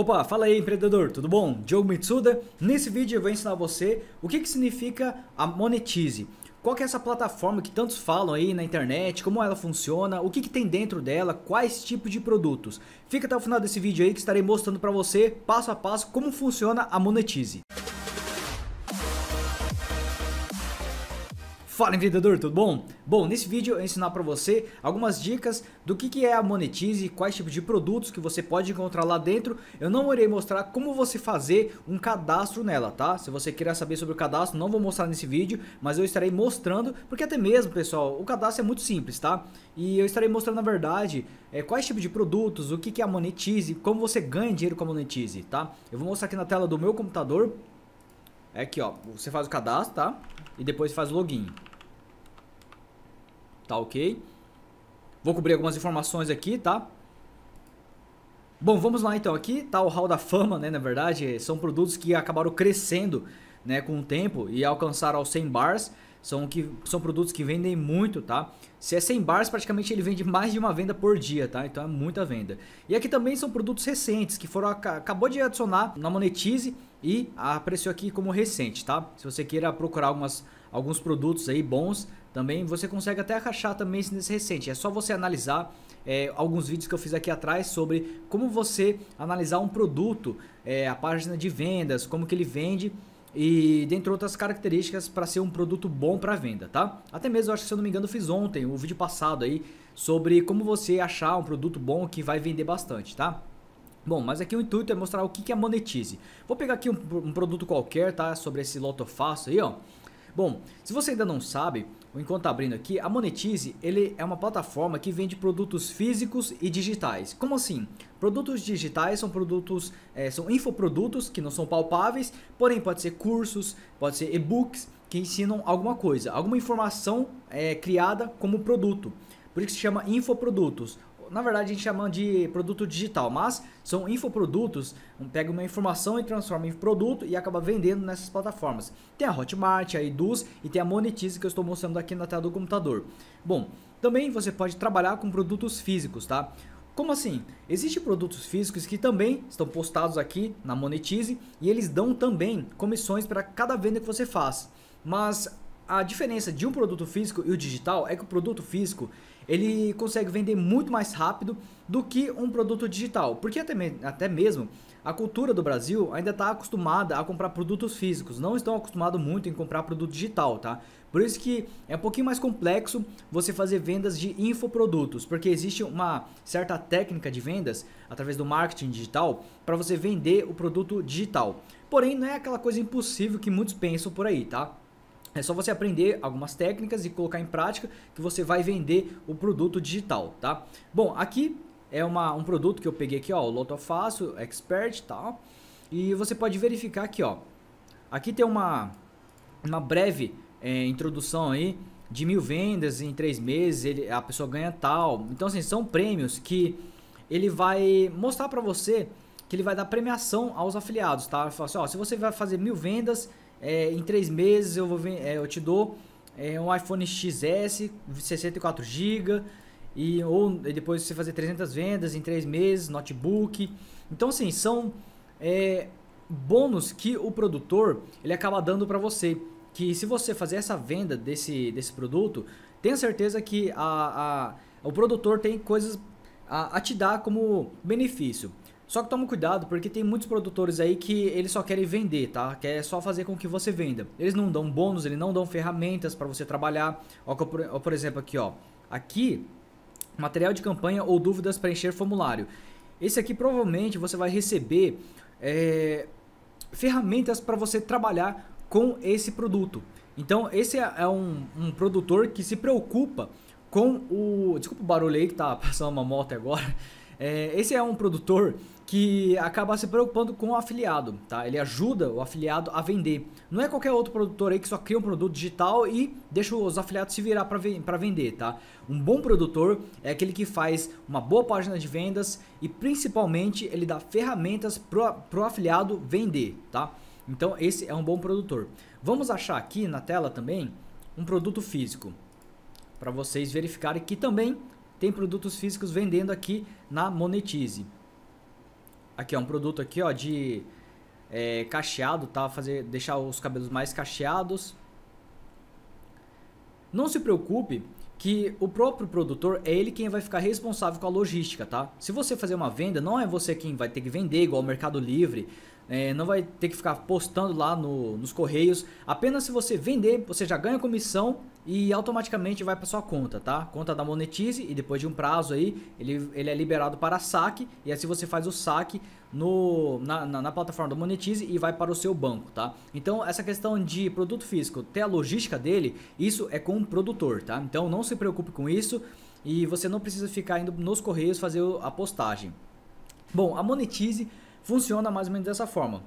Opa, fala aí empreendedor, tudo bom? Diogo Mitsuda. Nesse vídeo eu vou ensinar você o que, que significa a Monetize. Qual que é essa plataforma que tantos falam aí na internet, como ela funciona, o que, que tem dentro dela, quais tipos de produtos. Fica até o final desse vídeo aí que estarei mostrando para você passo a passo como funciona a Monetize. Fala empreendedor, tudo bom? Bom, nesse vídeo eu vou ensinar para você algumas dicas do que, que é a Monetize, quais tipos de produtos que você pode encontrar lá dentro. Eu não irei mostrar como você fazer um cadastro nela, tá? Se você quiser saber sobre o cadastro, não vou mostrar nesse vídeo, mas eu estarei mostrando, porque até mesmo, pessoal, o cadastro é muito simples, tá? E eu estarei mostrando, na verdade, é, quais tipos de produtos, o que, que é a Monetize, como você ganha dinheiro com a Monetize, tá? Eu vou mostrar aqui na tela do meu computador. É aqui, ó. Você faz o cadastro, tá? E depois faz o login tá ok? Vou cobrir algumas informações aqui, tá? Bom, vamos lá então. Aqui tá o Hall da Fama, né? Na verdade, são produtos que acabaram crescendo né, com o tempo e alcançaram aos 100 bars. São, que, são produtos que vendem muito, tá? Se é 100 bars, praticamente ele vende mais de uma venda por dia, tá? Então é muita venda. E aqui também são produtos recentes que foram acabou de adicionar na Monetize e apareceu aqui como recente, tá? Se você queira procurar algumas alguns produtos aí bons também. Você consegue até achar também nesse recente. É só você analisar é, alguns vídeos que eu fiz aqui atrás sobre como você analisar um produto, é, a página de vendas, como que ele vende e dentre outras características para ser um produto bom para venda, tá? Até mesmo, eu acho que se eu não me engano, eu fiz ontem, o um vídeo passado aí, sobre como você achar um produto bom que vai vender bastante, tá? Bom, mas aqui o intuito é mostrar o que é monetize. Vou pegar aqui um, um produto qualquer, tá? Sobre esse Loto Fácil aí, ó. Bom, se você ainda não sabe, enquanto tá abrindo aqui, a Monetize ele é uma plataforma que vende produtos físicos e digitais. Como assim? Produtos digitais são produtos, é, são infoprodutos que não são palpáveis, porém pode ser cursos, pode ser e-books que ensinam alguma coisa, alguma informação é, criada como produto. Por isso que se chama infoprodutos na verdade a gente chama de produto digital, mas são infoprodutos, um, pega uma informação e transforma em produto e acaba vendendo nessas plataformas. Tem a Hotmart, a Eduz e tem a Monetize que eu estou mostrando aqui na tela do computador. Bom, também você pode trabalhar com produtos físicos, tá? Como assim? Existem produtos físicos que também estão postados aqui na Monetize e eles dão também comissões para cada venda que você faz. Mas a diferença de um produto físico e o digital é que o produto físico ele consegue vender muito mais rápido do que um produto digital. Porque até, me até mesmo a cultura do Brasil ainda está acostumada a comprar produtos físicos, não estão acostumados muito em comprar produto digital, tá? Por isso que é um pouquinho mais complexo você fazer vendas de infoprodutos, porque existe uma certa técnica de vendas através do marketing digital para você vender o produto digital. Porém, não é aquela coisa impossível que muitos pensam por aí, tá? É só você aprender algumas técnicas e colocar em prática que você vai vender o produto digital, tá? Bom, aqui é uma, um produto que eu peguei aqui, ó, o Loto Fácil, Expert tal. E você pode verificar aqui, ó. Aqui tem uma, uma breve é, introdução aí de mil vendas em três meses, ele, a pessoa ganha tal. Então, assim, são prêmios que ele vai mostrar para você que ele vai dar premiação aos afiliados, tá? Ele fala assim, ó, se você vai fazer mil vendas é, em três meses eu, vou, é, eu te dou é, um iPhone XS, 64 GB, e, ou e depois você fazer 300 vendas em três meses, notebook. Então, assim, são é, bônus que o produtor ele acaba dando para você. Que se você fazer essa venda desse, desse produto, tenha certeza que a, a o produtor tem coisas a, a te dar como benefício. Só que toma cuidado, porque tem muitos produtores aí que eles só querem vender, tá? Quer só fazer com que você venda. Eles não dão bônus, eles não dão ferramentas para você trabalhar. Ó, por exemplo, aqui, ó. Aqui, material de campanha ou dúvidas para encher formulário. Esse aqui provavelmente você vai receber é, ferramentas para você trabalhar com esse produto. Então, esse é, é um, um produtor que se preocupa com o. Desculpa o barulho aí que tá passando uma moto agora é, esse é um produtor que acaba se preocupando com o afiliado, tá? Ele ajuda o afiliado a vender. Não é qualquer outro produtor aí que só cria um produto digital e deixa os afiliados se virar para vender, tá? Um bom produtor é aquele que faz uma boa página de vendas e principalmente ele dá ferramentas pro, pro afiliado vender, tá? Então esse é um bom produtor. Vamos achar aqui na tela também um produto físico para vocês verificarem que também tem produtos físicos vendendo aqui na Monetize. Aqui é um produto aqui, ó, de é, cacheado, tá? Fazer, deixar os cabelos mais cacheados. Não se preocupe que o próprio produtor é ele quem vai ficar responsável com a logística, tá? Se você fazer uma venda, não é você quem vai ter que vender, igual o Mercado Livre é, não vai ter que ficar postando lá no, nos correios. Apenas se você vender, você já ganha comissão e automaticamente vai para sua conta, tá? Conta da Monetize e depois de um prazo aí, ele, ele é liberado para saque e assim você faz o saque no, na, na, na, plataforma da Monetize e vai para o seu banco, tá? Então essa questão de produto físico ter a logística dele, isso é com o produtor, tá? Então não se preocupe com isso e você não precisa ficar indo nos correios fazer a postagem. Bom, a Monetize funciona mais ou menos dessa forma.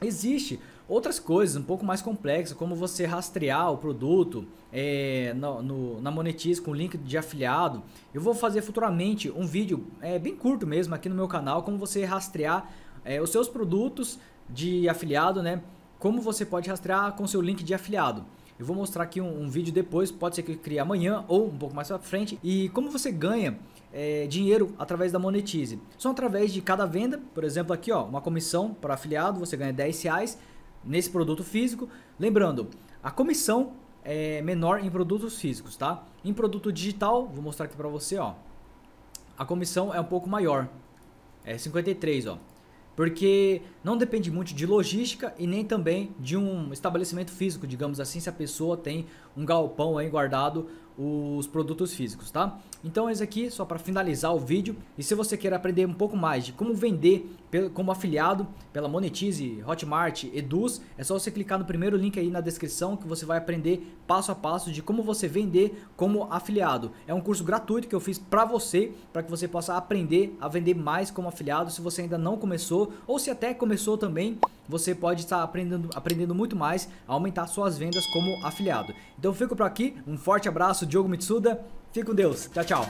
Existe outras coisas um pouco mais complexas, como você rastrear o produto é, no, no, na Monetize com link de afiliado. Eu vou fazer futuramente um vídeo é, bem curto mesmo aqui no meu canal, como você rastrear é, os seus produtos de afiliado, né? Como você pode rastrear com seu link de afiliado. Eu vou mostrar aqui um, um vídeo depois, pode ser que eu crie amanhã ou um pouco mais para frente. E como você ganha é, dinheiro através da Monetize. São através de cada venda, por exemplo, aqui ó, uma comissão para afiliado, você ganha 10 reais nesse produto físico. Lembrando, a comissão é menor em produtos físicos, tá? Em produto digital, vou mostrar aqui para você, ó. A comissão é um pouco maior. É 53, ó. Porque não depende muito de logística e nem também de um estabelecimento físico, digamos assim, se a pessoa tem um galpão aí guardado os produtos físicos, tá? Então é isso aqui, só para finalizar o vídeo. E se você quer aprender um pouco mais de como vender como afiliado pela Monetize, Hotmart, Eduz, é só você clicar no primeiro link aí na descrição que você vai aprender passo a passo de como você vender como afiliado. É um curso gratuito que eu fiz para você, para que você possa aprender a vender mais como afiliado. Se você ainda não começou ou se até começou também, você pode estar aprendendo, aprendendo muito mais a aumentar suas vendas como afiliado. Então eu fico por aqui, um forte abraço abraço, Diogo Mitsuda. Fique com Deus. Tchau, tchau.